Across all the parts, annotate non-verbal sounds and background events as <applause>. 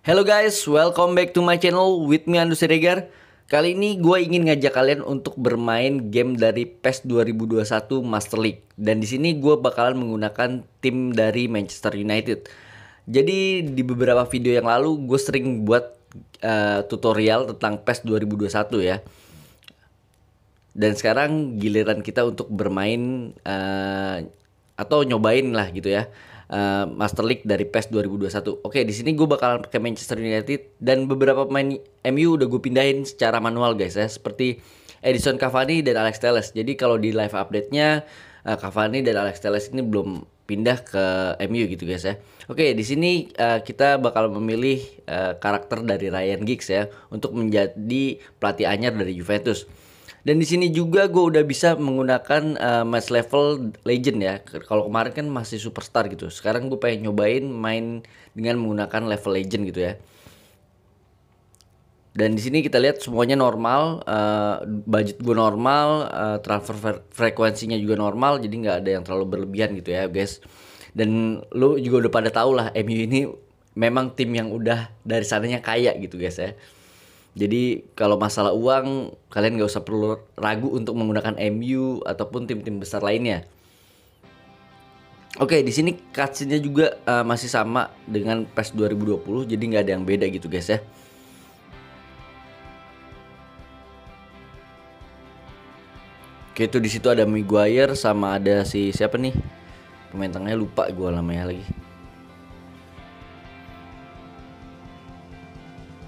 Hello guys, welcome back to my channel with me Andu Siregar. Kali ini gue ingin ngajak kalian untuk bermain game dari PES 2021 Master League. Dan di sini gue bakalan menggunakan tim dari Manchester United. Jadi di beberapa video yang lalu gue sering buat uh, tutorial tentang PES 2021 ya. Dan sekarang giliran kita untuk bermain uh, atau nyobain lah gitu ya Eh, Master League dari PES 2021. Oke, di sini gue bakal pakai Manchester United dan beberapa pemain MU udah gue pindahin secara manual guys ya, seperti Edison Cavani dan Alex Telles. Jadi kalau di live update-nya uh, Cavani dan Alex Telles ini belum pindah ke MU gitu guys ya. Oke, di sini uh, kita bakal memilih uh, karakter dari Ryan Giggs ya untuk menjadi pelatih anyar dari Juventus. Dan di sini juga gue udah bisa menggunakan uh, eh, match level legend ya. Kalau kemarin kan masih superstar gitu. Sekarang gue pengen nyobain main dengan menggunakan level legend gitu ya. Dan di sini kita lihat semuanya normal, uh, budget gue normal, uh, transfer fre frekuensinya juga normal, jadi nggak ada yang terlalu berlebihan gitu ya guys. Dan lu juga udah pada tau lah MU ini memang tim yang udah dari sananya kaya gitu guys ya. Jadi kalau masalah uang kalian nggak usah perlu ragu untuk menggunakan MU ataupun tim-tim besar lainnya. Oke, di sini cutscene-nya juga uh, masih sama dengan PES 2020, jadi nggak ada yang beda gitu guys ya. Oke, itu di situ ada Maguire sama ada si siapa nih? Pemain tengahnya lupa gua namanya lagi.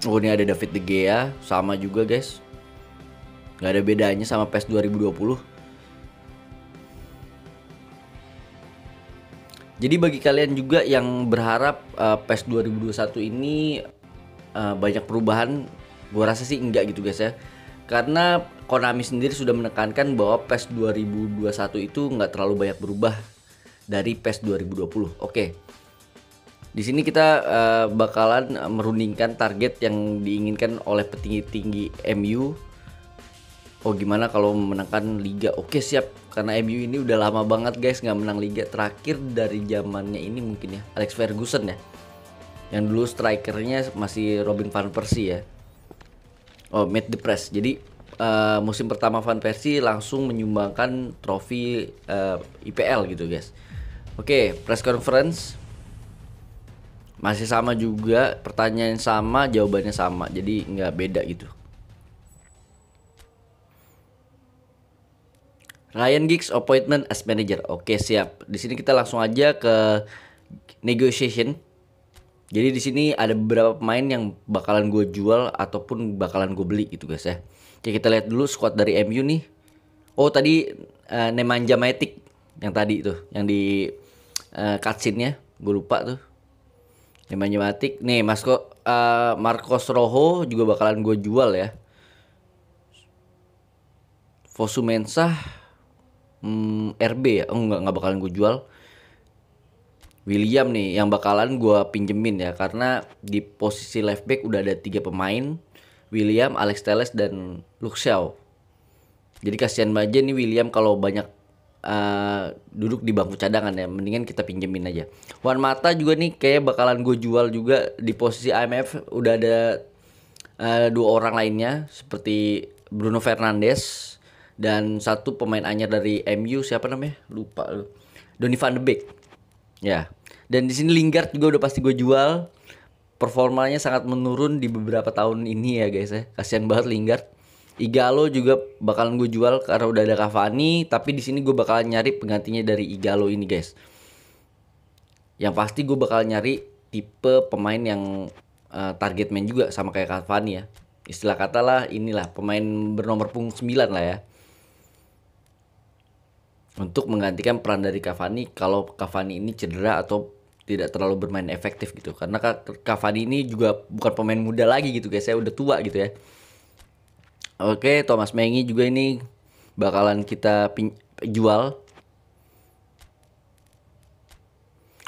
Oh ini ada David De Gea sama juga guys. Gak ada bedanya sama PES 2020. Jadi bagi kalian juga yang berharap uh, PES 2021 ini uh, banyak perubahan, gue rasa sih enggak gitu guys ya. Karena Konami sendiri sudah menekankan bahwa PES 2021 itu nggak terlalu banyak berubah dari PES 2020. Oke, di sini kita uh, bakalan merundingkan target yang diinginkan oleh petinggi-tinggi MU. Oh gimana kalau memenangkan liga? Oke siap, karena MU ini udah lama banget guys nggak menang liga terakhir dari zamannya ini mungkin ya Alex Ferguson ya. Yang dulu strikernya masih Robin van Persie ya. Oh Matt press, Jadi uh, musim pertama van Persie langsung menyumbangkan trofi uh, eh, IPL gitu guys. Oke, press conference masih sama juga pertanyaan sama jawabannya sama jadi nggak beda gitu Ryan Giggs appointment as manager. Oke, siap. Di sini kita langsung aja ke negotiation. Jadi di sini ada beberapa pemain yang bakalan gue jual ataupun bakalan gue beli gitu guys ya. Oke, kita lihat dulu squad dari MU nih. Oh, tadi uh, Nemanja Matic yang tadi tuh, yang di uh, cutscene-nya. Gue lupa tuh. Yang Matik. Nih, Mas kok uh, eh, Marcos Rojo juga bakalan gue jual ya. Fosu Mensah hmm, RB ya. Oh, enggak enggak bakalan gue jual. William nih yang bakalan gue pinjemin ya karena di posisi left back udah ada tiga pemain William, Alex Teles dan Luke Jadi kasihan aja nih William kalau banyak uh, duduk di bangku cadangan ya mendingan kita pinjemin aja Wan Mata juga nih kayak bakalan gue jual juga di posisi IMF udah ada uh, dua orang lainnya seperti Bruno Fernandes dan satu pemain anyar dari MU siapa namanya lupa lu Donny van de Beek ya dan di sini Lingard juga udah pasti gue jual performanya sangat menurun di beberapa tahun ini ya guys ya kasihan banget Lingard Igalo juga bakalan gue jual karena udah ada Cavani, tapi di sini gue bakalan nyari penggantinya dari Igalo ini, guys. Yang pasti gue bakal nyari tipe pemain yang uh, target man juga sama kayak Cavani ya. Istilah kata lah, inilah pemain bernomor punggung 9 lah ya. Untuk menggantikan peran dari Cavani kalau Cavani ini cedera atau tidak terlalu bermain efektif gitu. Karena Cavani ini juga bukan pemain muda lagi gitu guys, saya udah tua gitu ya Oke, Thomas Mengi juga ini bakalan kita jual.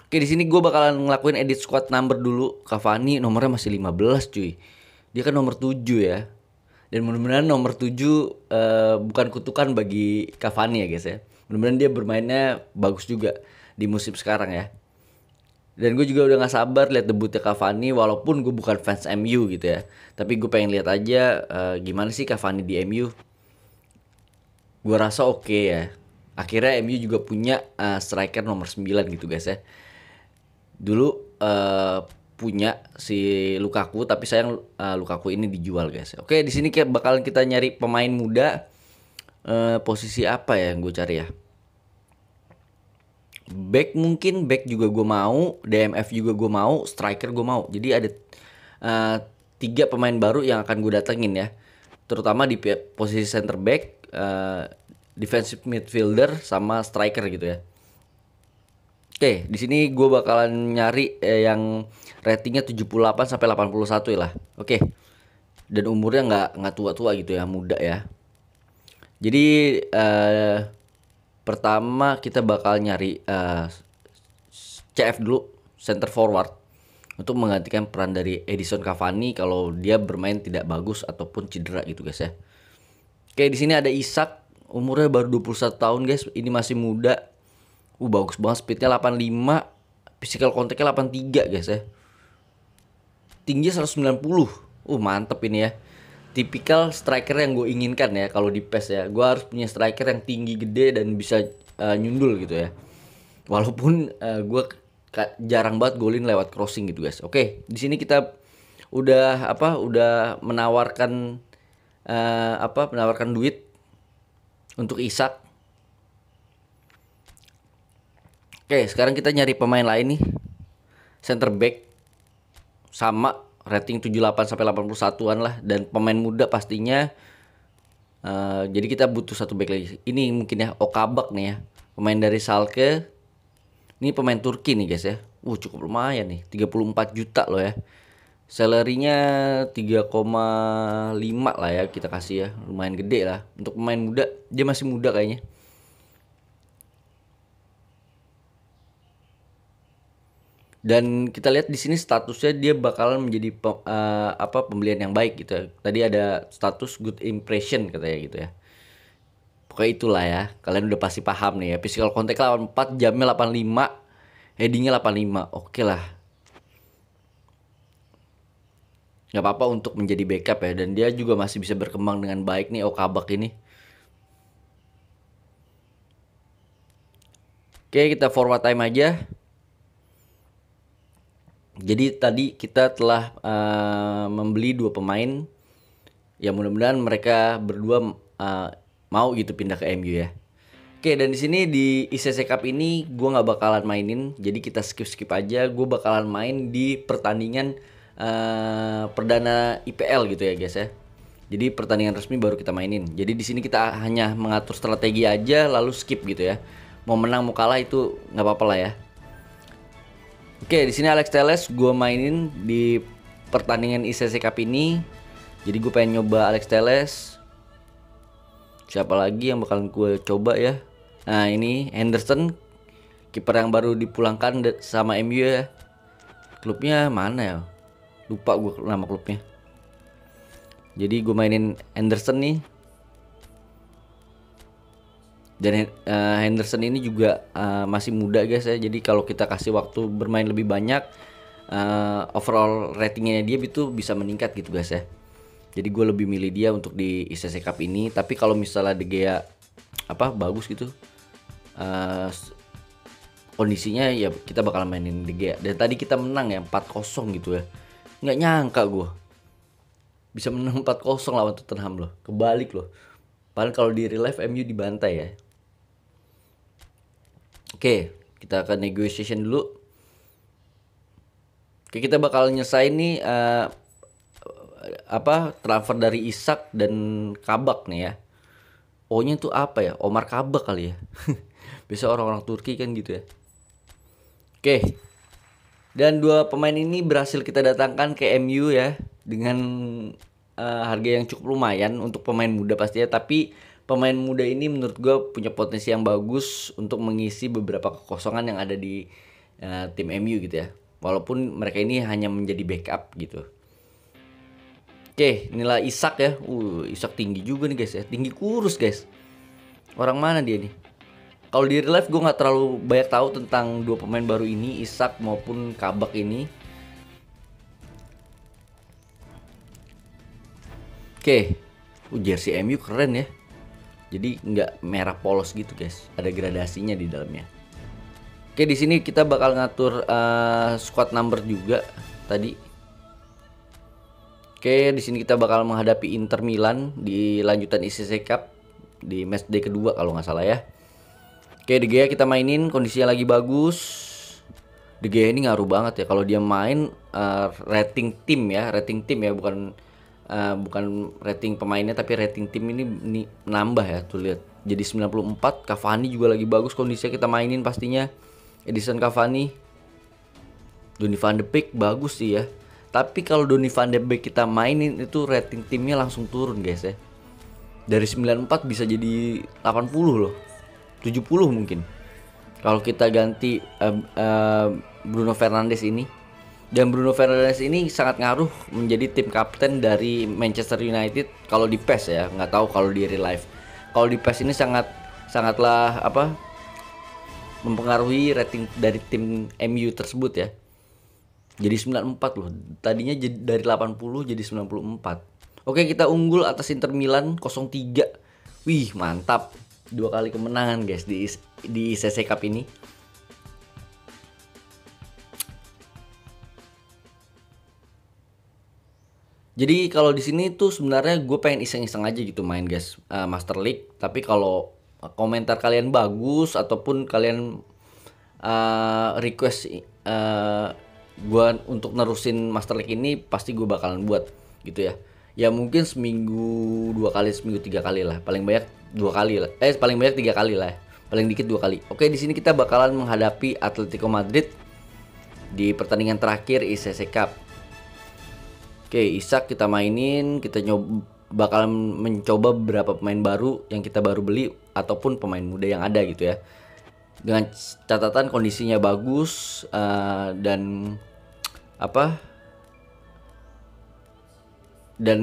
Oke, di sini gue bakalan ngelakuin edit squad number dulu. Cavani nomornya masih 15, cuy. Dia kan nomor 7 ya. Dan mudah-mudahan nomor 7 uh, eh, bukan kutukan bagi Cavani ya, guys ya. Mudah-mudahan dia bermainnya bagus juga di musim sekarang ya dan gue juga udah gak sabar lihat debutnya Cavani walaupun gue bukan fans MU gitu ya tapi gue pengen lihat aja uh, gimana sih Cavani di MU gue rasa oke okay ya akhirnya MU juga punya uh, striker nomor 9 gitu guys ya dulu uh, punya si Lukaku tapi sayang uh, Lukaku ini dijual guys oke okay, di sini kayak bakalan kita nyari pemain muda uh, posisi apa ya yang gue cari ya back mungkin back juga gue mau DMF juga gue mau striker gue mau jadi ada uh, tiga pemain baru yang akan gue datengin ya terutama di posisi center back uh, defensive midfielder sama striker gitu ya oke di sini gue bakalan nyari eh, yang ratingnya 78 sampai 81 satu lah oke dan umurnya nggak nggak tua-tua gitu ya muda ya jadi uh, Pertama kita bakal nyari uh, eh, CF dulu center forward untuk menggantikan peran dari Edison Cavani kalau dia bermain tidak bagus ataupun cedera gitu guys ya. Oke, di sini ada Isak, umurnya baru 21 tahun guys, ini masih muda. Uh bagus banget speednya 85, physical contactnya 83 guys ya. Tingginya 190. Uh mantep ini ya tipikal striker yang gue inginkan ya kalau di PES ya. Gue harus punya striker yang tinggi gede dan bisa uh, nyundul gitu ya. Walaupun uh, eh, gue jarang banget golin lewat crossing gitu guys. Oke, di sini kita udah apa? Udah menawarkan uh, apa? Menawarkan duit untuk Isak. Oke, sekarang kita nyari pemain lain nih. Center back sama rating 78 sampai 81-an lah dan pemain muda pastinya uh, jadi kita butuh satu back lagi. Ini mungkin ya Okabak nih ya. Pemain dari Salke. Ini pemain Turki nih guys ya. Uh cukup lumayan nih, 34 juta loh ya. Salarynya 3,5 lah ya kita kasih ya. Lumayan gede lah untuk pemain muda. Dia masih muda kayaknya. dan kita lihat di sini statusnya dia bakalan menjadi pe, uh, eh, apa pembelian yang baik gitu ya. Tadi ada status good impression katanya gitu ya. Pokoknya itulah ya. Kalian udah pasti paham nih ya. Physical contact 84, jamnya 85, headingnya 85. Oke lah. nggak apa-apa untuk menjadi backup ya. Dan dia juga masih bisa berkembang dengan baik nih Okabak ini. Oke kita forward time aja. Jadi tadi kita telah uh, membeli dua pemain. Ya mudah-mudahan mereka berdua uh, mau gitu pindah ke MU ya. Oke dan di sini di ICC Cup ini gue nggak bakalan mainin, jadi kita skip skip aja. Gue bakalan main di pertandingan uh, perdana IPL gitu ya guys ya. Jadi pertandingan resmi baru kita mainin. Jadi di sini kita hanya mengatur strategi aja lalu skip gitu ya. Mau menang mau kalah itu nggak apa-apa lah ya. Oke, di sini Alex Teles gue mainin di pertandingan ICC Cup ini. Jadi gue pengen nyoba Alex Teles. Siapa lagi yang bakalan gue coba ya? Nah, ini Henderson kiper yang baru dipulangkan sama MU ya. Klubnya mana ya? Lupa gue nama klubnya. Jadi gue mainin Anderson nih dan uh, Henderson ini juga uh, masih muda guys ya jadi kalau kita kasih waktu bermain lebih banyak uh, overall ratingnya dia itu bisa meningkat gitu guys ya jadi gue lebih milih dia untuk di ICC Cup ini tapi kalau misalnya De Gea apa bagus gitu uh, kondisinya ya kita bakal mainin De Gea dan tadi kita menang ya 4-0 gitu ya nggak nyangka gue bisa menang 4-0 lawan Tottenham loh kebalik loh paling kalau di real MU dibantai ya Oke, kita akan negotiation dulu. Oke, kita bakal nyesain nih uh, apa transfer dari Isak dan Kabak nih ya. O-nya tuh apa ya? Omar Kabak kali ya. <laughs> Bisa orang-orang Turki kan gitu ya. Oke. Dan dua pemain ini berhasil kita datangkan ke MU ya dengan uh, harga yang cukup lumayan untuk pemain muda pastinya tapi pemain muda ini menurut gue punya potensi yang bagus untuk mengisi beberapa kekosongan yang ada di uh, tim MU gitu ya. Walaupun mereka ini hanya menjadi backup gitu. Oke, nilai Isak ya. Uh, Isak tinggi juga nih guys ya. Tinggi kurus guys. Orang mana dia nih? Kalau di real life gue nggak terlalu banyak tahu tentang dua pemain baru ini, Isak maupun Kabak ini. Oke, uh, jersey MU keren ya jadi nggak merah polos gitu guys, ada gradasinya di dalamnya. Oke di sini kita bakal ngatur uh, squad number juga tadi. Oke di sini kita bakal menghadapi Inter Milan di lanjutan ICC Cup di matchday kedua kalau nggak salah ya. Oke De Gea kita mainin kondisinya lagi bagus. De Gea ini ngaruh banget ya kalau dia main uh, rating tim ya, rating tim ya bukan Eh, bukan rating pemainnya tapi rating tim ini, ini nambah ya tuh lihat jadi 94 Cavani juga lagi bagus kondisinya kita mainin pastinya Edison Cavani Donny van de Beek bagus sih ya tapi kalau Donny van de Beek kita mainin itu rating timnya langsung turun guys ya dari 94 bisa jadi 80 loh 70 mungkin kalau kita ganti uh, uh, Bruno Fernandes ini dan Bruno Fernandes ini sangat ngaruh menjadi tim kapten dari Manchester United kalau di PES ya, nggak tahu kalau di real life. Kalau di PES ini sangat sangatlah apa mempengaruhi rating dari tim MU tersebut ya. Jadi 94 loh. Tadinya dari 80 jadi 94. Oke, kita unggul atas Inter Milan 03. Wih, mantap. Dua kali kemenangan guys di di CC Cup ini. Jadi kalau di sini tuh sebenarnya gue pengen iseng-iseng aja gitu main guys uh, Master League. Tapi kalau komentar kalian bagus ataupun kalian uh, request uh, eh, gue untuk nerusin Master League ini pasti gue bakalan buat gitu ya. Ya mungkin seminggu dua kali, seminggu tiga kali lah. Paling banyak dua kali lah. Eh paling banyak tiga kali lah. Paling dikit dua kali. Oke di sini kita bakalan menghadapi Atletico Madrid di pertandingan terakhir ICC Cup Oke, Isak kita mainin, kita nyoba bakal mencoba beberapa pemain baru yang kita baru beli ataupun pemain muda yang ada gitu ya. Dengan catatan kondisinya bagus uh, dan apa? Dan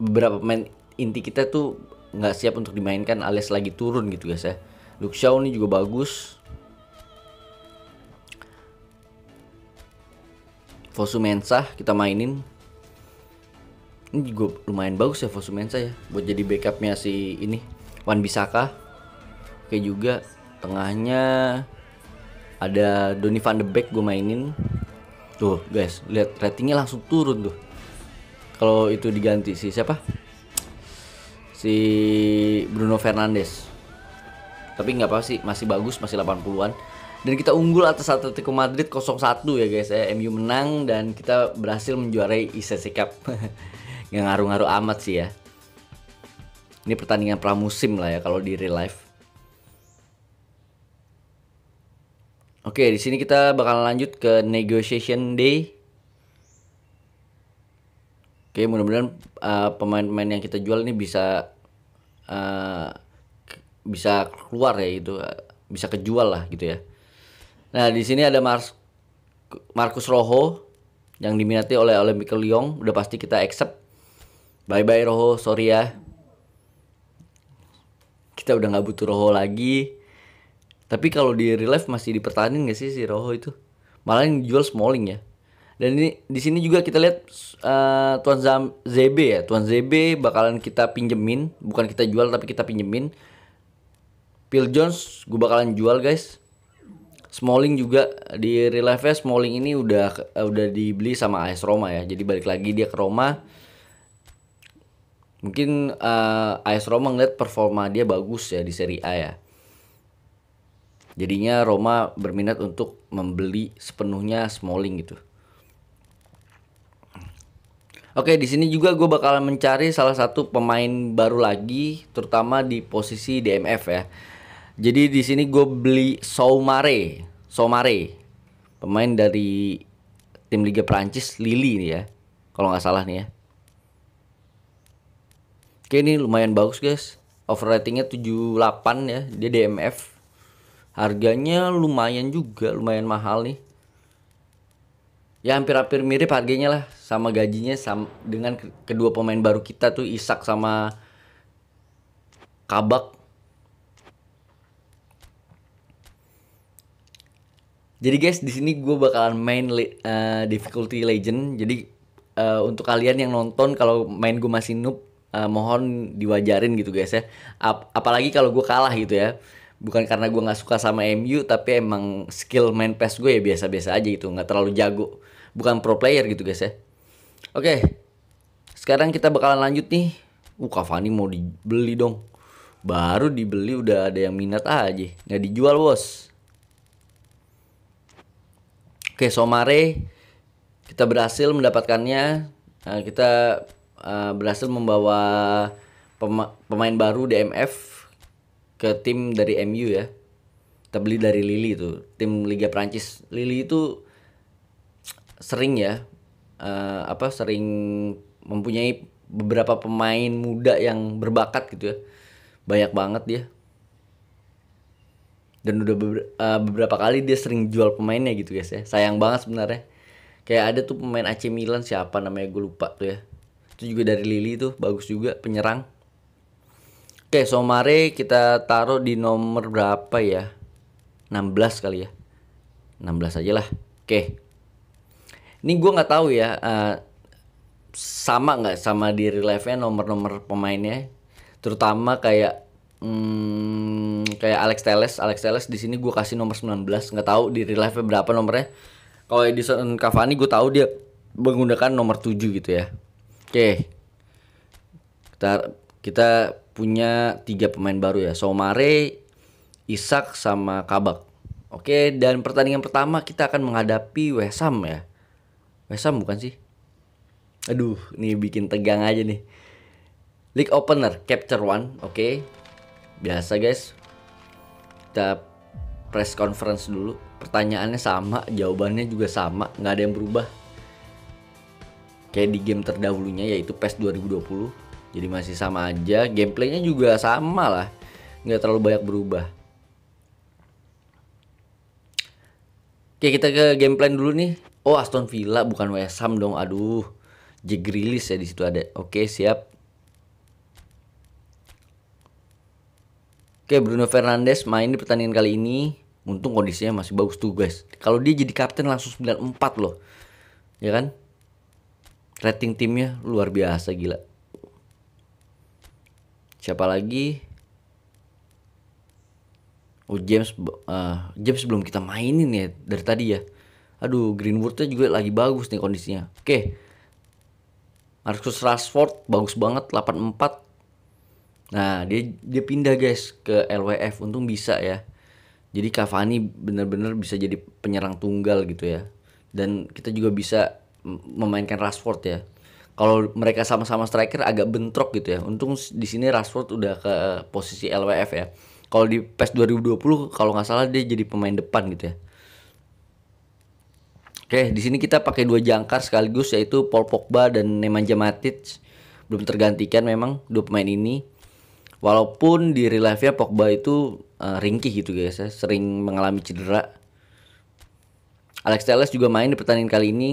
beberapa pemain inti kita tuh nggak siap untuk dimainkan alias lagi turun gitu guys ya. Luke Shaw ini juga bagus. Fosu Mensah kita mainin ini juga lumayan bagus ya Fosumensa ya buat jadi backupnya si ini Wan Bisaka oke juga tengahnya ada Donny van de Beek gue mainin tuh guys lihat ratingnya langsung turun tuh kalau itu diganti si siapa si Bruno Fernandes tapi nggak apa sih masih bagus masih 80-an dan kita unggul atas Atletico Madrid 0-1 ya guys ya MU menang dan kita berhasil menjuarai ICC Cup <laughs> nggak ngaruh-ngaruh amat sih ya ini pertandingan pramusim lah ya kalau di real life oke di sini kita bakal lanjut ke negotiation day oke mudah-mudahan uh, pemain-pemain yang kita jual ini bisa uh, bisa keluar ya itu bisa kejual lah gitu ya nah di sini ada Mar Marcus Rojo yang diminati oleh Olympique Lyon udah pasti kita accept bye bye Roho sorry ya kita udah nggak butuh Roho lagi tapi kalau di relive masih dipertahankan gak sih si Roho itu malah yang jual Smalling ya dan ini di sini juga kita lihat uh, Tuan Zam, ZB ya Tuan ZB bakalan kita pinjemin bukan kita jual tapi kita pinjemin Phil Jones gue bakalan jual guys Smalling juga di relive ya. Smalling ini udah uh, udah dibeli sama AS Roma ya jadi balik lagi dia ke Roma mungkin uh, eh, AS Roma ngeliat performa dia bagus ya di Serie A ya. Jadinya Roma berminat untuk membeli sepenuhnya Smalling gitu. Oke, di sini juga gue bakalan mencari salah satu pemain baru lagi, terutama di posisi DMF ya. Jadi di sini gue beli Soumare, Soumare, pemain dari tim Liga Prancis Lili ini ya, kalau nggak salah nih ya. Oke ini lumayan bagus guys. Overratingnya 78 ya, dia DMF. Harganya lumayan juga, lumayan mahal nih. Ya hampir-hampir mirip harganya lah sama gajinya sama dengan kedua pemain baru kita tuh Isak sama Kabak. Jadi guys, di sini gue bakalan main uh, difficulty legend. Jadi uh, untuk kalian yang nonton kalau main gue masih noob uh, mohon diwajarin gitu guys ya Ap apalagi kalau gue kalah gitu ya bukan karena gue nggak suka sama MU tapi emang skill main PES gue ya biasa-biasa aja gitu nggak terlalu jago bukan pro player gitu guys ya oke sekarang kita bakalan lanjut nih uh Cavani mau dibeli dong baru dibeli udah ada yang minat aja nggak dijual bos oke okay, Somare kita berhasil mendapatkannya nah, kita Eh, berhasil membawa pema pemain baru DMF ke tim dari MU ya terbeli dari Lili itu tim Liga Prancis Lili itu sering ya uh, apa sering mempunyai beberapa pemain muda yang berbakat gitu ya banyak banget dia dan udah beber, uh, beberapa kali dia sering jual pemainnya gitu guys ya sayang banget sebenarnya kayak ada tuh pemain AC Milan siapa namanya gue lupa tuh ya itu juga dari Lili tuh bagus juga penyerang Oke Somare kita taruh di nomor berapa ya 16 kali ya 16 aja lah Oke ini gua nggak tahu ya uh, sama nggak sama di live nya nomor-nomor pemainnya terutama kayak hmm, kayak Alex Teles Alex Teles di sini gua kasih nomor 19 nggak tahu di live nya berapa nomornya kalau Edison Cavani gue tahu dia menggunakan nomor 7 gitu ya Oke. Kita kita punya tiga pemain baru ya. Somare, Isak sama Kabak. Oke, dan pertandingan pertama kita akan menghadapi Wesam ya. Wesam bukan sih? Aduh, ini bikin tegang aja nih. League opener capture one, oke. Okay. Biasa guys. Kita press conference dulu. Pertanyaannya sama, jawabannya juga sama, nggak ada yang berubah kayak di game terdahulunya yaitu PES 2020 jadi masih sama aja gameplaynya juga sama lah nggak terlalu banyak berubah oke kita ke game dulu nih oh Aston Villa bukan West Ham dong aduh Jegrilis ya di situ ada oke siap Oke Bruno Fernandes main di pertandingan kali ini Untung kondisinya masih bagus tuh guys Kalau dia jadi kapten langsung 94 loh Ya kan rating timnya luar biasa gila siapa lagi Oh James uh, James belum kita mainin ya dari tadi ya aduh Greenwoodnya juga lagi bagus nih kondisinya oke Marcus Rashford bagus banget 84 Nah, dia dia pindah guys ke LWF untung bisa ya. Jadi Cavani bener-bener bisa jadi penyerang tunggal gitu ya. Dan kita juga bisa memainkan Rashford ya kalau mereka sama-sama striker agak bentrok gitu ya. Untung di sini Rashford udah ke posisi LWF ya. Kalau di PES 2020 kalau nggak salah dia jadi pemain depan gitu ya. Oke, di sini kita pakai dua jangkar sekaligus yaitu Paul Pogba dan Nemanja Matic. Belum tergantikan memang dua pemain ini. Walaupun di real nya Pogba itu uh, ringkih gitu guys ya, sering mengalami cedera. Alex Telles juga main di pertandingan kali ini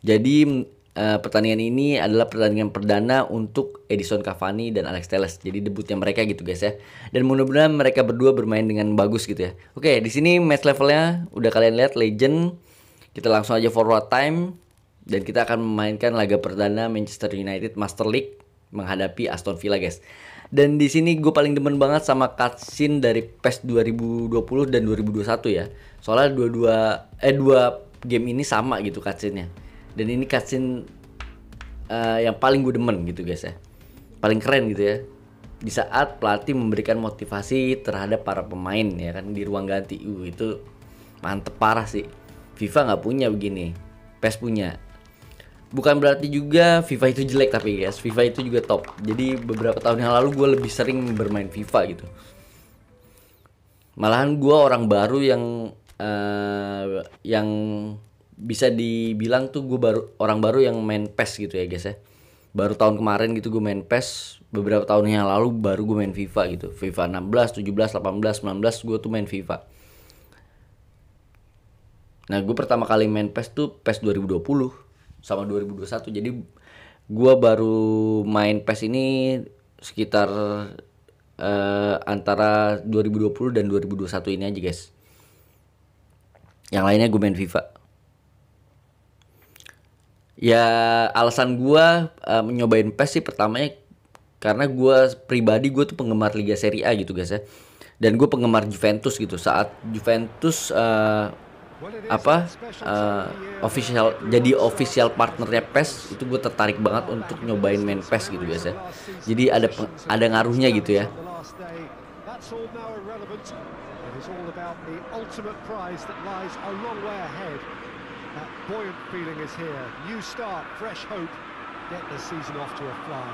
jadi uh, pertandingan ini adalah pertandingan perdana untuk Edison Cavani dan Alex Telles. Jadi debutnya mereka gitu guys ya. Dan mudah-mudahan mereka berdua bermain dengan bagus gitu ya. Oke, di sini match levelnya udah kalian lihat legend. Kita langsung aja forward time dan kita akan memainkan laga perdana Manchester United Master League menghadapi Aston Villa guys. Dan di sini gue paling demen banget sama cutscene dari PES 2020 dan 2021 ya. Soalnya dua-dua eh dua game ini sama gitu cutscene-nya dan ini cutscene uh, yang paling gue demen gitu guys ya paling keren gitu ya di saat pelatih memberikan motivasi terhadap para pemain ya kan di ruang ganti uh, itu mantep parah sih FIFA nggak punya begini PES punya bukan berarti juga FIFA itu jelek tapi guys FIFA itu juga top jadi beberapa tahun yang lalu gue lebih sering bermain FIFA gitu malahan gue orang baru yang uh, yang bisa dibilang tuh gue baru orang baru yang main PES gitu ya guys ya baru tahun kemarin gitu gue main PES beberapa tahun yang lalu baru gue main FIFA gitu FIFA 16 17 18 19 gue tuh main FIFA nah gue pertama kali main PES tuh PES 2020 sama 2021 jadi gue baru main PES ini sekitar uh, antara 2020 dan 2021 ini aja guys yang lainnya gue main FIFA ya alasan gue uh, PES sih pertamanya karena gue pribadi gue tuh penggemar Liga Serie A gitu guys ya dan gue penggemar Juventus gitu saat Juventus uh, apa uh, official jadi official partnernya PES itu gue tertarik banget untuk nyobain main PES gitu guys ya jadi ada ada ngaruhnya gitu ya It's all about the ultimate prize that lies a long way ahead That buoyant feeling is here. New start, fresh hope. Get the season off to a fly.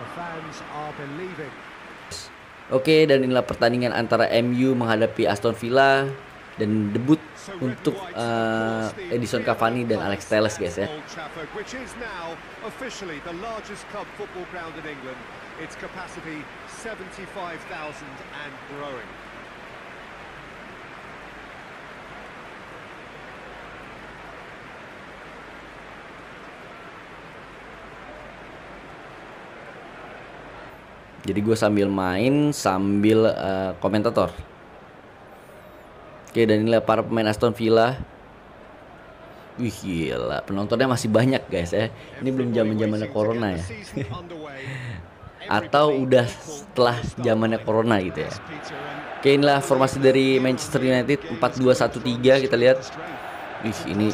The fans are believing. Oke, dan inilah pertandingan antara MU menghadapi Aston Villa dan debut untuk uh, Edison Cavani dan Alex Telles guys ya. Its capacity 75,000 and growing. Jadi gue sambil main sambil uh, komentator. Oke, dan inilah para pemain Aston Villa. Wih gila, penontonnya masih banyak guys ya. Ini belum zaman-zamannya corona ya. <laughs> Atau udah setelah zamannya corona gitu ya. Oke, inilah formasi dari Manchester United 4-2-1-3 kita lihat. Wih, ini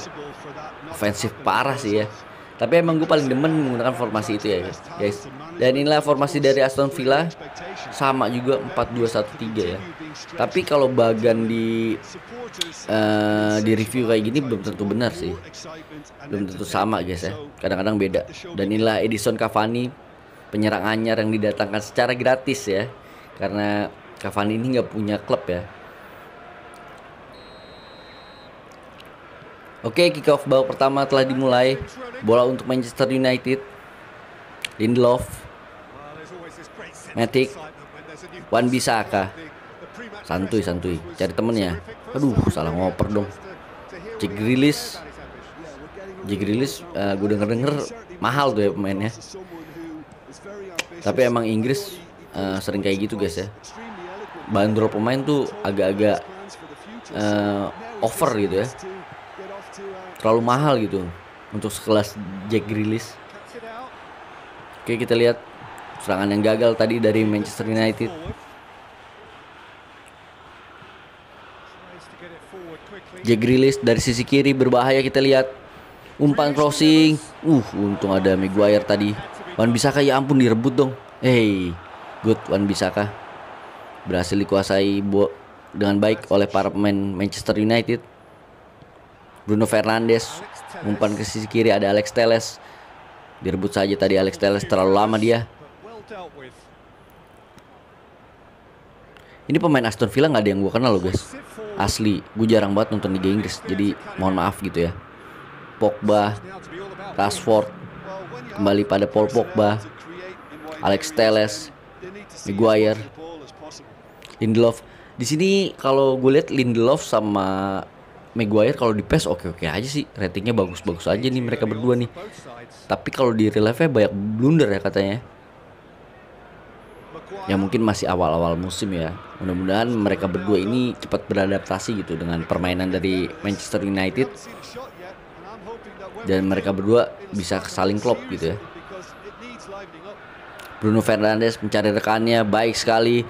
ofensif parah sih ya. Tapi emang gue paling demen menggunakan formasi itu ya guys. Dan inilah formasi dari Aston Villa sama juga 4-2-1-3 ya. Tapi kalau Bagan di uh, di review kayak gini belum tentu benar sih. Belum tentu sama guys ya. Kadang-kadang beda. Dan inilah Edison Cavani penyerang anyar yang didatangkan secara gratis ya. Karena Cavani ini nggak punya klub ya Oke, kick off babak pertama telah dimulai. Bola untuk Manchester United. Lindelof. Matic. Wan Bisaka. Santuy, santuy. Cari temennya. Aduh, salah ngoper dong. Jack Grealish. uh, eh, gue denger-denger mahal tuh ya pemainnya. Tapi emang Inggris uh, sering kayak gitu guys ya. Bandrol pemain tuh agak-agak uh, over gitu ya terlalu mahal gitu untuk sekelas Jack Grealish. Oke kita lihat serangan yang gagal tadi dari Manchester United. Jack Grealish dari sisi kiri berbahaya kita lihat umpan crossing. Uh untung ada Maguire tadi. Wan Bisaka ya ampun direbut dong. Hey, good Wan kah berhasil dikuasai dengan baik oleh para pemain Manchester United. Bruno Fernandes umpan ke sisi kiri ada Alex Teles direbut saja tadi Alex Teles terlalu lama dia ini pemain Aston Villa nggak ada yang gue kenal loh guys asli gue jarang banget nonton di Inggris jadi mohon maaf gitu ya Pogba Rashford kembali pada Paul Pogba Alex Teles Maguire Lindelof di sini kalau gue lihat Lindelof sama Maguire kalau di PES oke-oke aja sih ratingnya bagus-bagus aja nih mereka berdua nih tapi kalau di real life banyak blunder ya katanya ya mungkin masih awal-awal musim ya mudah-mudahan mereka berdua ini cepat beradaptasi gitu dengan permainan dari Manchester United dan mereka berdua bisa saling klop gitu ya Bruno Fernandes mencari rekannya baik sekali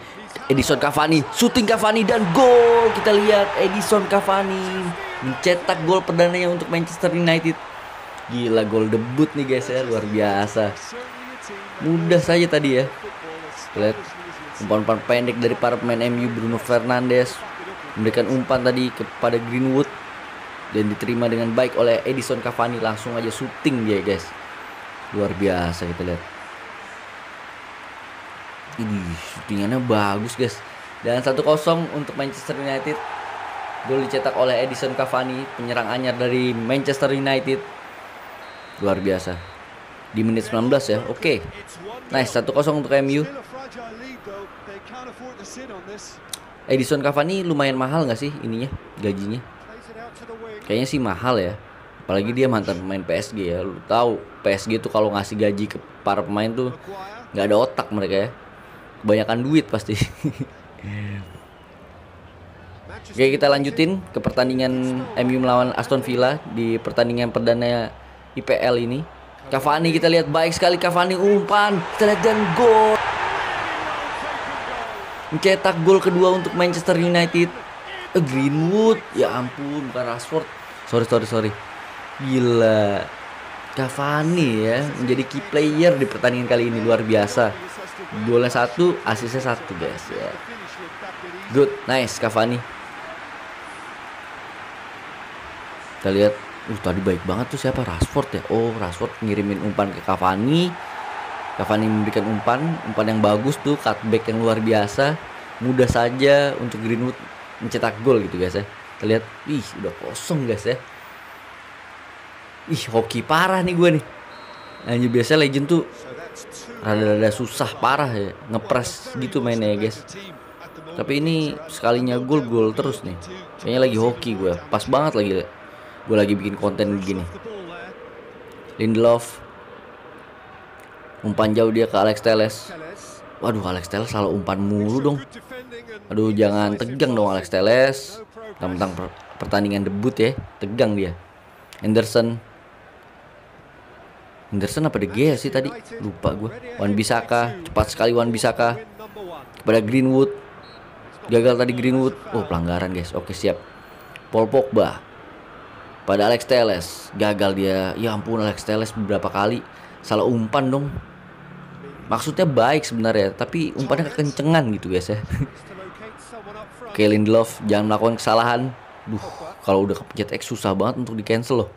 Edison Cavani, shooting Cavani dan gol Wow, kita lihat Edison Cavani mencetak gol perdana yang untuk Manchester United. Gila gol debut nih guys ya, luar biasa. Mudah saja tadi ya. Lihat umpan-umpan pendek dari para pemain MU Bruno Fernandes memberikan umpan tadi kepada Greenwood dan diterima dengan baik oleh Edison Cavani langsung aja syuting dia guys. Luar biasa kita lihat. Ini syutingannya bagus guys dan 1-0 untuk Manchester United. Gol dicetak oleh Edison Cavani, penyerang anyar dari Manchester United. Luar biasa. Di menit 19 ya. Oke. Okay. Nice 1-0 untuk MU. Edison Cavani lumayan mahal nggak sih ininya gajinya? Kayaknya sih mahal ya. Apalagi dia mantan pemain PSG ya. Lu tahu PSG tuh kalau ngasih gaji ke para pemain tuh nggak ada otak mereka ya. Kebanyakan duit pasti. <laughs> Oke kita lanjutin ke pertandingan MU melawan Aston Villa di pertandingan perdana IPL ini. Cavani kita lihat baik sekali Cavani umpan, terlihat dan gol. Mencetak gol kedua untuk Manchester United. Eh, Greenwood, ya ampun bukan Rashford. Sorry sorry sorry. Gila. Cavani ya menjadi key player di pertandingan kali ini luar biasa. Golnya satu, asisnya satu guys ya. Good, nice Cavani. Kita lihat, uh tadi baik banget tuh siapa Rashford ya. Oh, Rashford ngirimin umpan ke Cavani. Cavani memberikan umpan, umpan yang bagus tuh, cutback yang luar biasa. Mudah saja untuk Greenwood mencetak gol gitu guys ya. Kita lihat, ih udah kosong guys ya. Ih, hoki parah nih gue nih. Anjir biasanya legend tuh rada-rada susah parah ya, ngepres gitu mainnya ya guys. Tapi ini sekalinya gol gol terus nih. Kayaknya lagi hoki gue. Pas banget lagi gue lagi bikin konten begini. Lindelof umpan jauh dia ke Alex Teles. Waduh Alex Teles selalu umpan mulu dong. Aduh jangan tegang dong Alex Teles. Tentang pertandingan debut ya, tegang dia. Anderson Anderson apa De Gea sih tadi? Lupa gue. Wan Bisaka, cepat sekali Wan Bisaka. Kepada Greenwood. Gagal tadi Greenwood. Oh, pelanggaran, guys. Oke, siap. Paul Pogba pada Alex Telles Gagal dia. Ya ampun, Alex Telles beberapa kali salah umpan dong. Maksudnya baik sebenarnya, tapi umpannya kekencengan gitu, guys ya. <laughs> Oke, Lindelof jangan melakukan kesalahan. Duh, kalau udah kepencet X susah banget untuk di cancel loh.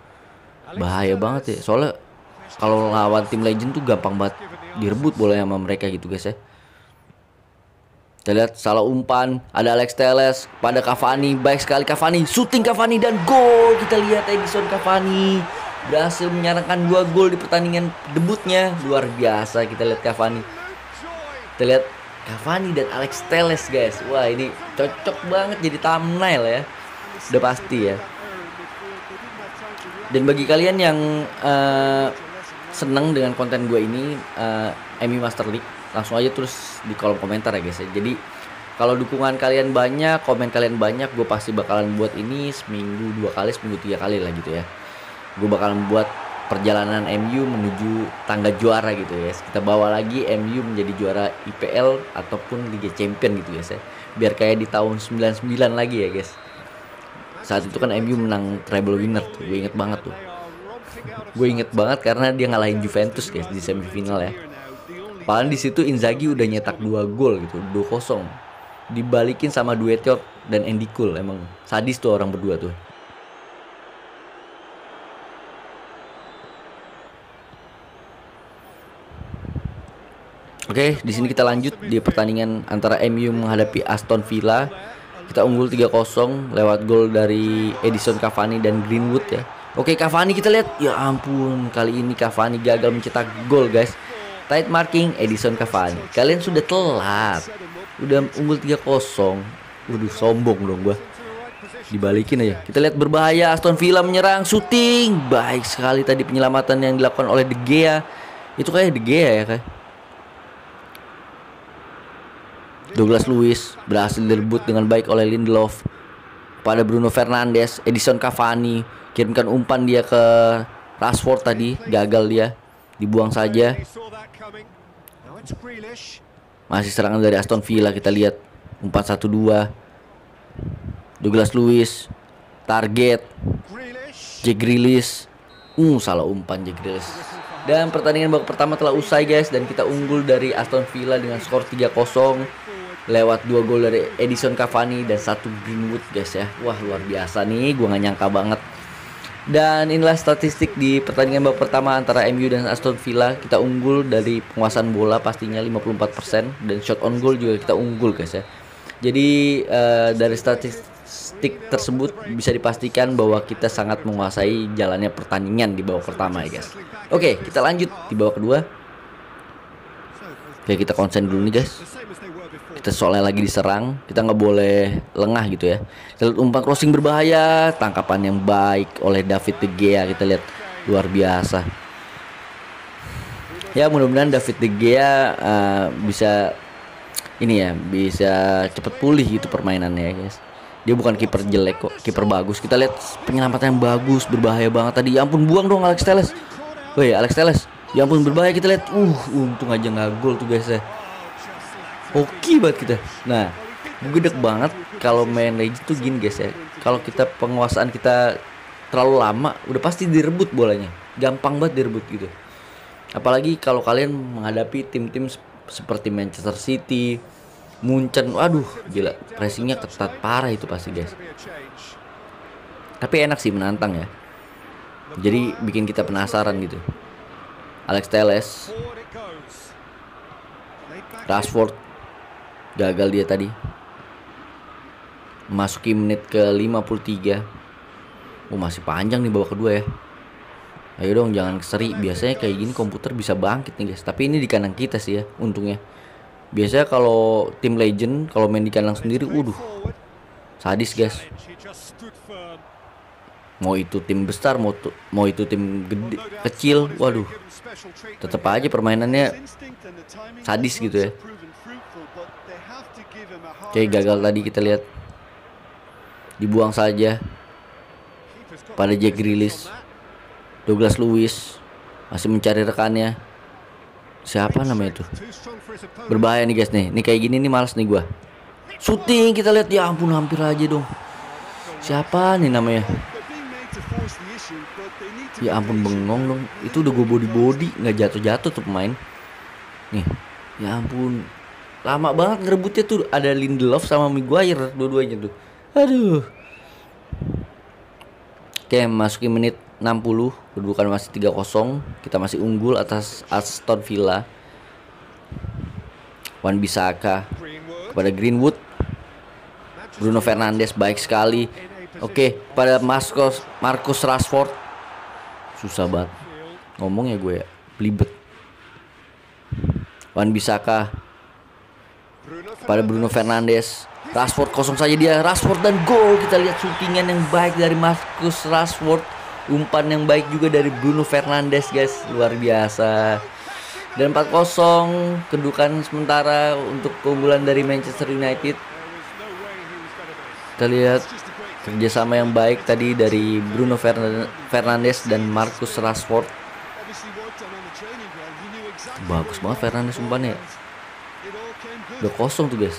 Bahaya banget ya. Soalnya kalau lawan tim legend tuh gampang banget direbut bola sama mereka gitu guys ya kita lihat salah umpan, ada Alex Teles pada Cavani, baik sekali Cavani, shooting Cavani dan gol. Kita lihat Edison Cavani berhasil menyarankan dua gol di pertandingan debutnya. Luar biasa kita lihat Cavani. Kita Cavani dan Alex Teles guys. Wah, ini cocok banget jadi thumbnail ya. Udah pasti ya. Dan bagi kalian yang uh, eh, seneng dengan konten gue ini, uh, Emmy Master League langsung aja terus di kolom komentar ya guys ya. Jadi kalau dukungan kalian banyak, komen kalian banyak, gue pasti bakalan buat ini seminggu dua kali, seminggu tiga kali lah gitu ya. Gue bakalan buat perjalanan MU menuju tangga juara gitu ya. Kita bawa lagi MU menjadi juara IPL ataupun Liga Champion gitu guys ya. Biar kayak di tahun 99 lagi ya guys. Saat itu kan MU menang treble winner gue inget banget tuh. gue inget banget karena dia ngalahin Juventus guys di semifinal ya Padahal di situ Inzaghi udah nyetak dua gol gitu, 2-0. Dibalikin sama Duetiot dan Andy Cole. Emang sadis tuh orang berdua tuh. Oke, di sini kita lanjut di pertandingan antara MU menghadapi Aston Villa. Kita unggul 3-0 lewat gol dari Edison Cavani dan Greenwood ya. Oke, Cavani kita lihat. Ya ampun, kali ini Cavani gagal mencetak gol, guys. Tight marking Edison Cavani. Kalian sudah telat. Udah unggul 3-0. Waduh sombong dong gua. Dibalikin aja. Kita lihat berbahaya Aston Villa menyerang shooting. Baik sekali tadi penyelamatan yang dilakukan oleh De Gea. Itu kayak De Gea ya kayak. Douglas Lewis berhasil direbut dengan baik oleh Lindelof pada Bruno Fernandes, Edison Cavani kirimkan umpan dia ke Rashford tadi gagal dia dibuang saja masih serangan dari Aston Villa kita lihat 4-1-2 Douglas Lewis target Jack Grealish uh salah umpan Jack Grealish dan pertandingan babak pertama telah usai guys dan kita unggul dari Aston Villa dengan skor 3-0 lewat dua gol dari Edison Cavani dan satu Greenwood guys ya. Wah luar biasa nih, gua nggak nyangka banget dan inilah statistik di pertandingan babak pertama antara MU dan Aston Villa. Kita unggul dari penguasaan bola pastinya 54% dan shot on goal juga kita unggul guys ya. Jadi uh, dari statistik tersebut bisa dipastikan bahwa kita sangat menguasai jalannya pertandingan di babak pertama ya guys. Oke, kita lanjut di babak kedua. Oke, kita konsen dulu nih guys kita soalnya lagi diserang kita nggak boleh lengah gitu ya kita lihat umpan crossing berbahaya tangkapan yang baik oleh David De Gea kita lihat luar biasa ya mudah-mudahan David De Gea uh, bisa ini ya bisa cepat pulih gitu permainannya ya guys dia bukan kiper jelek kok kiper bagus kita lihat penyelamatan yang bagus berbahaya banget tadi ya ampun buang dong Alex Telles woi oh iya, Alex Telles. ya ampun berbahaya kita lihat uh untung aja nggak gol tuh guys ya Hoki banget kita. Nah, gede banget kalau main legend tuh gini guys ya. Kalau kita penguasaan kita terlalu lama, udah pasti direbut bolanya. Gampang banget direbut gitu. Apalagi kalau kalian menghadapi tim-tim seperti Manchester City, Munchen, waduh gila, pressingnya ketat parah itu pasti guys. Tapi enak sih menantang ya. Jadi bikin kita penasaran gitu. Alex Teles, Rashford gagal dia tadi masuki menit ke 53 oh, masih panjang nih babak kedua ya ayo dong jangan seri biasanya kayak gini komputer bisa bangkit nih guys tapi ini di kanan kita sih ya untungnya biasanya kalau tim legend kalau main di kandang sendiri uduh sadis guys mau itu tim besar mau tu, mau itu tim gede, kecil waduh tetap aja permainannya sadis gitu ya Oke gagal tadi kita lihat Dibuang saja Pada Jack Grealish Douglas Lewis Masih mencari rekannya Siapa namanya itu Berbahaya nih guys nih ini kayak gini nih males nih gue Shooting kita lihat Ya ampun hampir aja dong Siapa nih namanya Ya ampun bengong dong Itu udah gue body-body nggak jatuh-jatuh tuh pemain Nih Ya ampun lama banget ngerebutnya tuh ada Lindelof sama Maguire dua-duanya tuh aduh Oke, masukin menit 60, kedudukan masih 3-0. Kita masih unggul atas Aston Villa. Wan Bisaka kepada Greenwood. Bruno Fernandes baik sekali. Oke, pada Marcos Marcus Rashford. Susah banget. Ngomong ya gue ya, belibet. Wan Bisaka pada Bruno Fernandes. Rashford kosong saja dia. Rashford dan gol. Kita lihat syutingan yang baik dari Marcus Rashford. Umpan yang baik juga dari Bruno Fernandes, guys. Luar biasa. Dan 4-0 kedudukan sementara untuk keunggulan dari Manchester United. Kita lihat kerjasama yang baik tadi dari Bruno Fernandes dan Marcus Rashford. Bagus banget Fernandes umpannya. Udah kosong tuh guys.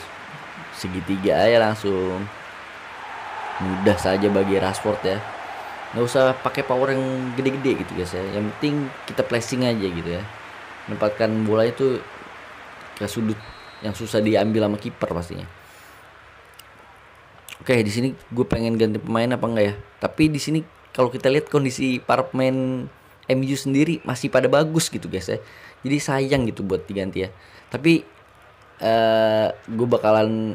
Segitiga aja langsung. Mudah saja bagi Rashford ya. Nggak usah pakai power yang gede-gede gitu guys ya. Yang penting kita placing aja gitu ya. Menempatkan bola itu ke sudut yang susah diambil sama kiper pastinya. Oke, di sini gue pengen ganti pemain apa enggak ya? Tapi di sini kalau kita lihat kondisi para pemain MU sendiri masih pada bagus gitu guys ya. Jadi sayang gitu buat diganti ya. Tapi Eh, gue bakalan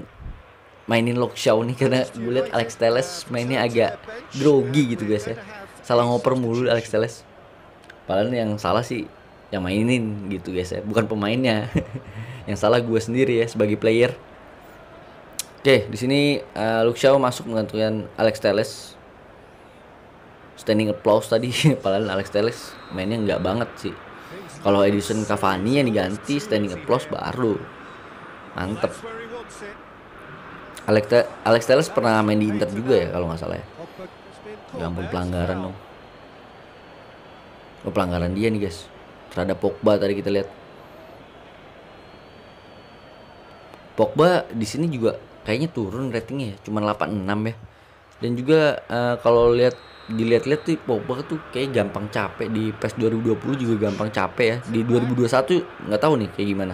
mainin Lokshaw nih karena gue liat Alex Teles mainnya agak grogi gitu guys ya salah ngoper mulu Alex Teles padahal yang salah sih yang mainin gitu guys ya bukan pemainnya <laughs> yang salah gue sendiri ya sebagai player oke di sini uh, masuk menggantikan Alex Teles standing applause tadi <laughs> padahal Alex Teles mainnya nggak banget sih kalau Edison Cavani yang diganti standing applause baru mantep Alex, Alex Telles pernah main di Inter juga ya kalau nggak salah ya ya ampun pelanggaran dong oh, pelanggaran dia nih guys terhadap Pogba tadi kita lihat Pogba di sini juga kayaknya turun ratingnya ya, cuma 86 ya. Dan juga uh, kalau lihat dilihat-lihat tuh Pogba tuh kayak gampang capek di PES 2020 juga gampang capek ya. Di 2021 nggak tahu nih kayak gimana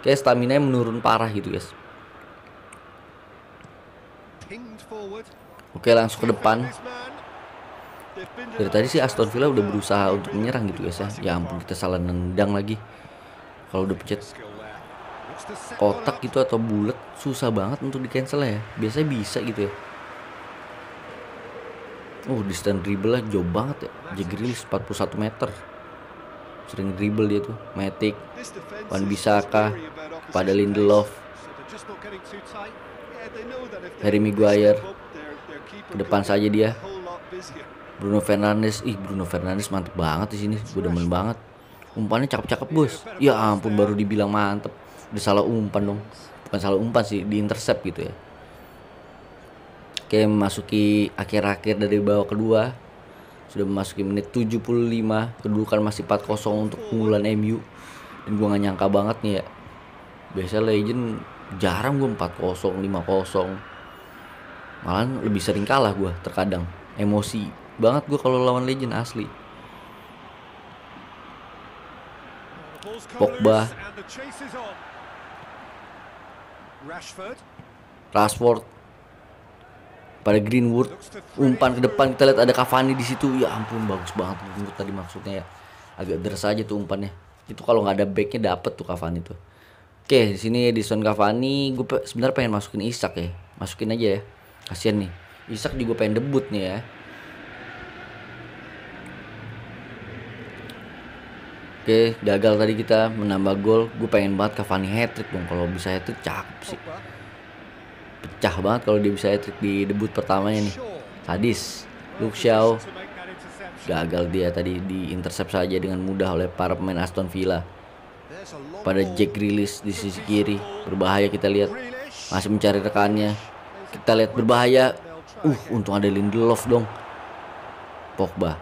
kayak stamina menurun parah gitu guys oke langsung ke depan dari tadi sih Aston Villa udah berusaha untuk menyerang gitu guys ya ya ampun kita salah nendang lagi kalau udah pencet kotak gitu atau bulat susah banget untuk di cancel ya biasanya bisa gitu ya Oh, uh, distant dribble lah jauh banget ya. Jack Grealish 41 meter sering dribble dia tuh Matic Wan Bisaka pada Lindelof Harry Maguire ke depan saja dia Bruno Fernandes ih Bruno Fernandes mantep banget di sini gue demen banget umpannya cakep-cakep bos ya ampun baru dibilang mantep udah salah umpan dong bukan salah umpan sih di intercept gitu ya Oke masuki akhir-akhir dari bawah kedua sudah memasuki menit 75 kedudukan masih 4-0 untuk keunggulan MU dan gue gak nyangka banget nih ya biasa legend jarang gue 4-0 5-0 malah lebih sering kalah gue terkadang emosi banget gue kalau lawan legend asli Pogba Rashford pada Greenwood umpan ke depan kita lihat ada Cavani di situ ya ampun bagus banget Greenwood tadi maksudnya ya agak deras aja tuh umpannya itu kalau nggak ada backnya dapet tuh Cavani tuh oke di sini di Edison Cavani gue pe sebenarnya pengen masukin Isak ya masukin aja ya kasian nih Isak juga pengen debut nih ya Oke, gagal tadi kita menambah gol. Gue pengen banget Cavani hat trick dong. Kalau bisa hat trick cakep sih pecah banget kalau dia bisa trik di debut pertamanya nih. Sadis. Luke gagal dia tadi di intercept saja dengan mudah oleh para pemain Aston Villa. Pada Jack Grealish di sisi kiri, berbahaya kita lihat. Masih mencari rekannya. Kita lihat berbahaya. Uh, untung ada Lindelof dong. Pogba.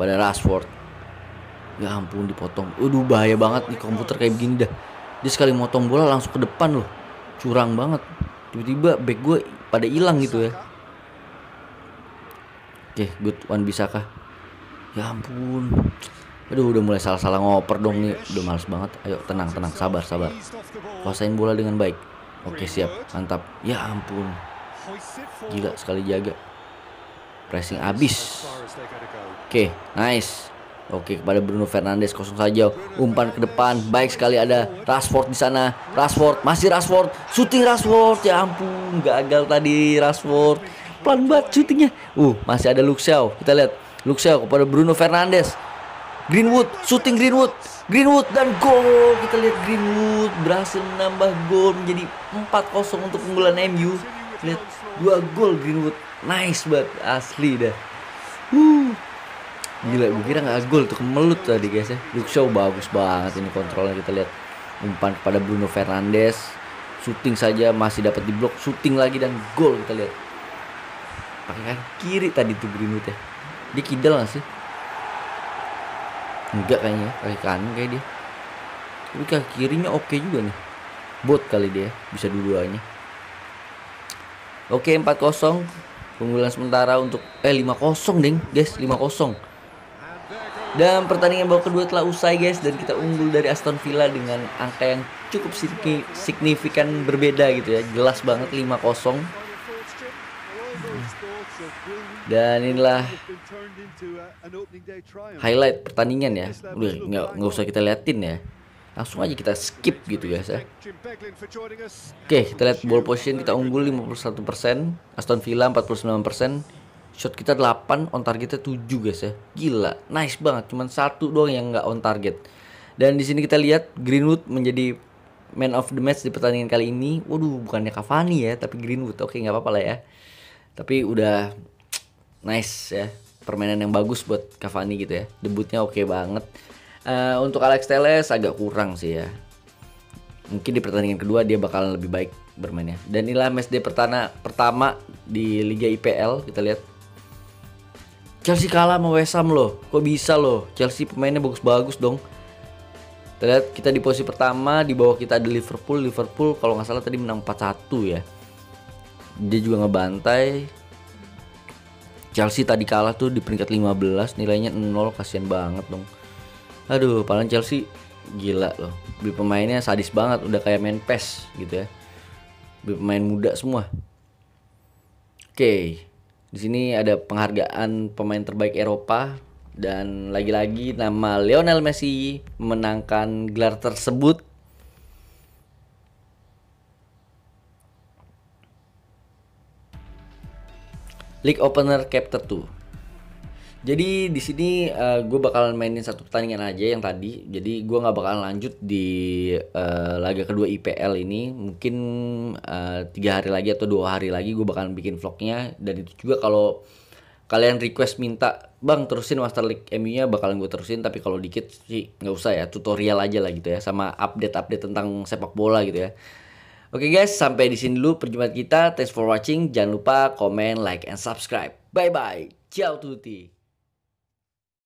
Pada Rashford. Ya ampun dipotong. udah bahaya banget di komputer kayak begini dah. Dia sekali motong bola langsung ke depan loh curang banget tiba-tiba back gue pada hilang gitu ya oke okay, good one bisakah ya ampun aduh udah mulai salah-salah ngoper dong nih udah males banget ayo tenang tenang sabar sabar kuasain bola dengan baik oke okay, siap mantap ya ampun gila sekali jaga pressing abis oke okay, nice Oke kepada Bruno Fernandes kosong saja umpan ke depan baik sekali ada Rashford di sana Rashford masih Rashford shooting Rashford ya ampun gagal tadi Rashford pelan banget shootingnya uh masih ada Luxiao kita lihat Luxiao kepada Bruno Fernandes Greenwood shooting Greenwood Greenwood dan gol kita lihat Greenwood berhasil menambah gol menjadi 4-0 untuk unggulan MU lihat dua gol Greenwood nice banget asli dah uh Gila, gue kira gak gol tuh kemelut tadi guys ya. Luke Shaw bagus banget ini kontrolnya kita lihat. Umpan kepada Bruno Fernandes. Shooting saja masih dapat di blok. shooting lagi dan gol kita lihat. Pakai kaki kiri tadi tuh Bruno ya. Dia kidal gak sih? Enggak kayaknya, pakai ya. kanan kayak dia. Tapi kaki kirinya oke okay juga nih. Bot kali dia, bisa dua-duanya. Oke, okay, 4-0 pengunggulan sementara untuk eh 5-0 deng guys 5-0 dan pertandingan babak kedua telah usai guys dan kita unggul dari Aston Villa dengan angka yang cukup signifikan berbeda gitu ya. Jelas banget 5-0. Dan inilah highlight pertandingan ya. Udah nggak nggak usah kita liatin ya. Langsung aja kita skip gitu guys ya. Oke, kita lihat ball position kita unggul 51%, Aston Villa 49%, shot kita 8 on targetnya 7 guys ya gila nice banget cuman satu doang yang nggak on target dan di sini kita lihat Greenwood menjadi man of the match di pertandingan kali ini waduh bukannya Cavani ya tapi Greenwood oke nggak apa-apa lah ya tapi udah nice ya permainan yang bagus buat Cavani gitu ya debutnya oke banget uh, untuk Alex Teles agak kurang sih ya mungkin di pertandingan kedua dia bakalan lebih baik bermainnya dan inilah match day pertama pertama di Liga IPL kita lihat Chelsea kalah sama West Ham loh. Kok bisa loh? Chelsea pemainnya bagus-bagus dong. Terlihat kita di posisi pertama, di bawah kita ada Liverpool. Liverpool kalau nggak salah tadi menang 4-1 ya. Dia juga ngebantai. Chelsea tadi kalah tuh di peringkat 15, nilainya 0, kasihan banget dong. Aduh, paling Chelsea gila loh. Beli pemainnya sadis banget, udah kayak main PES gitu ya. Beli pemain muda semua. Oke, okay di sini ada penghargaan pemain terbaik Eropa dan lagi-lagi nama Lionel Messi menangkan gelar tersebut. League opener chapter 2 jadi di sini uh, eh, gue bakalan mainin satu pertandingan aja yang tadi. Jadi gue nggak bakalan lanjut di uh, laga kedua IPL ini. Mungkin eh, tiga hari lagi atau dua hari lagi gue bakalan bikin vlognya. Dan itu juga kalau kalian request minta bang terusin Master League MU-nya bakalan gue terusin. Tapi kalau dikit sih nggak usah ya tutorial aja lah gitu ya. Sama update-update tentang sepak bola gitu ya. Oke okay guys, sampai di sini dulu perjumpaan kita. Thanks for watching. Jangan lupa comment, like, and subscribe. Bye bye. Ciao tutti.